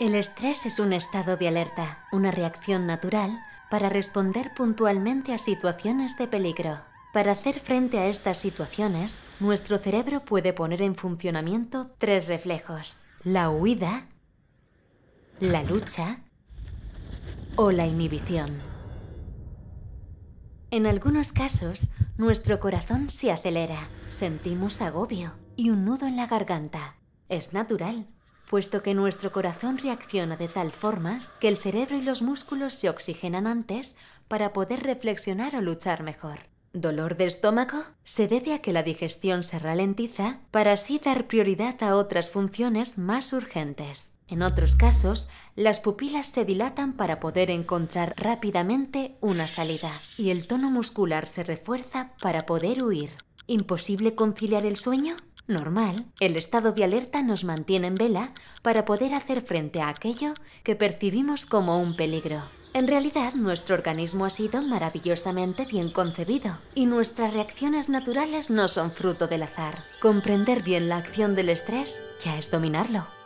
El estrés es un estado de alerta, una reacción natural para responder puntualmente a situaciones de peligro. Para hacer frente a estas situaciones, nuestro cerebro puede poner en funcionamiento tres reflejos, la huida, la lucha o la inhibición. En algunos casos, nuestro corazón se acelera, sentimos agobio y un nudo en la garganta. Es natural, puesto que nuestro corazón reacciona de tal forma que el cerebro y los músculos se oxigenan antes para poder reflexionar o luchar mejor. ¿Dolor de estómago? Se debe a que la digestión se ralentiza para así dar prioridad a otras funciones más urgentes. En otros casos, las pupilas se dilatan para poder encontrar rápidamente una salida y el tono muscular se refuerza para poder huir. ¿Imposible conciliar el sueño? normal, el estado de alerta nos mantiene en vela para poder hacer frente a aquello que percibimos como un peligro. En realidad, nuestro organismo ha sido maravillosamente bien concebido y nuestras reacciones naturales no son fruto del azar. Comprender bien la acción del estrés ya es dominarlo.